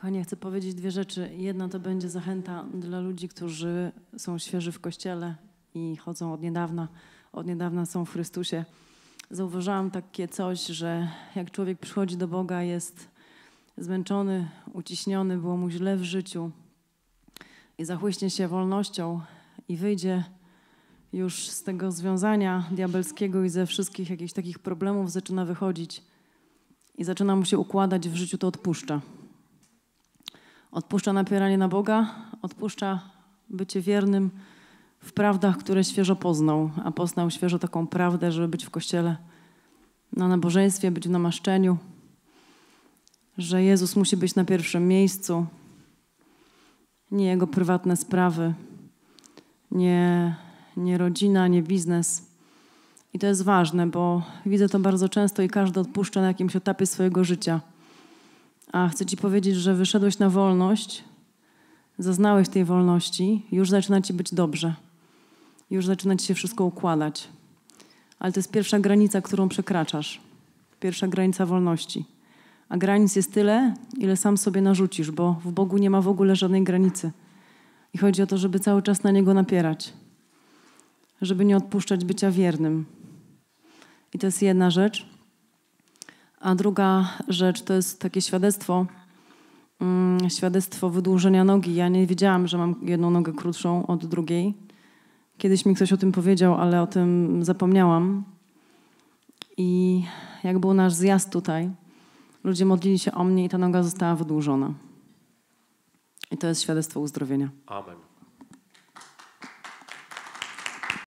Kochani, ja chcę powiedzieć dwie rzeczy. Jedna to będzie zachęta dla ludzi, którzy są świeży w kościele i chodzą od niedawna, od niedawna są w Chrystusie. Zauważyłam takie coś, że jak człowiek przychodzi do Boga, jest zmęczony, uciśniony, było mu źle w życiu i zachłyśnie się wolnością i wyjdzie już z tego związania diabelskiego i ze wszystkich jakichś takich problemów zaczyna wychodzić i zaczyna mu się układać w życiu, to odpuszcza. Odpuszcza napieranie na Boga, odpuszcza bycie wiernym w prawdach, które świeżo poznał, a poznał świeżo taką prawdę, żeby być w kościele, na nabożeństwie, być w namaszczeniu, że Jezus musi być na pierwszym miejscu, nie jego prywatne sprawy, nie, nie rodzina, nie biznes. I to jest ważne, bo widzę to bardzo często i każdy odpuszcza na jakimś etapie swojego życia – a chcę Ci powiedzieć, że wyszedłeś na wolność, zaznałeś tej wolności, już zaczyna Ci być dobrze. Już zaczyna Ci się wszystko układać. Ale to jest pierwsza granica, którą przekraczasz. Pierwsza granica wolności. A granic jest tyle, ile sam sobie narzucisz, bo w Bogu nie ma w ogóle żadnej granicy. I chodzi o to, żeby cały czas na Niego napierać. Żeby nie odpuszczać bycia wiernym. I to jest jedna rzecz. A druga rzecz to jest takie świadectwo, mm, świadectwo wydłużenia nogi. Ja nie wiedziałam, że mam jedną nogę krótszą od drugiej. Kiedyś mi ktoś o tym powiedział, ale o tym zapomniałam. I jak był nasz zjazd tutaj, ludzie modlili się o mnie i ta noga została wydłużona. I to jest świadectwo uzdrowienia. Amen.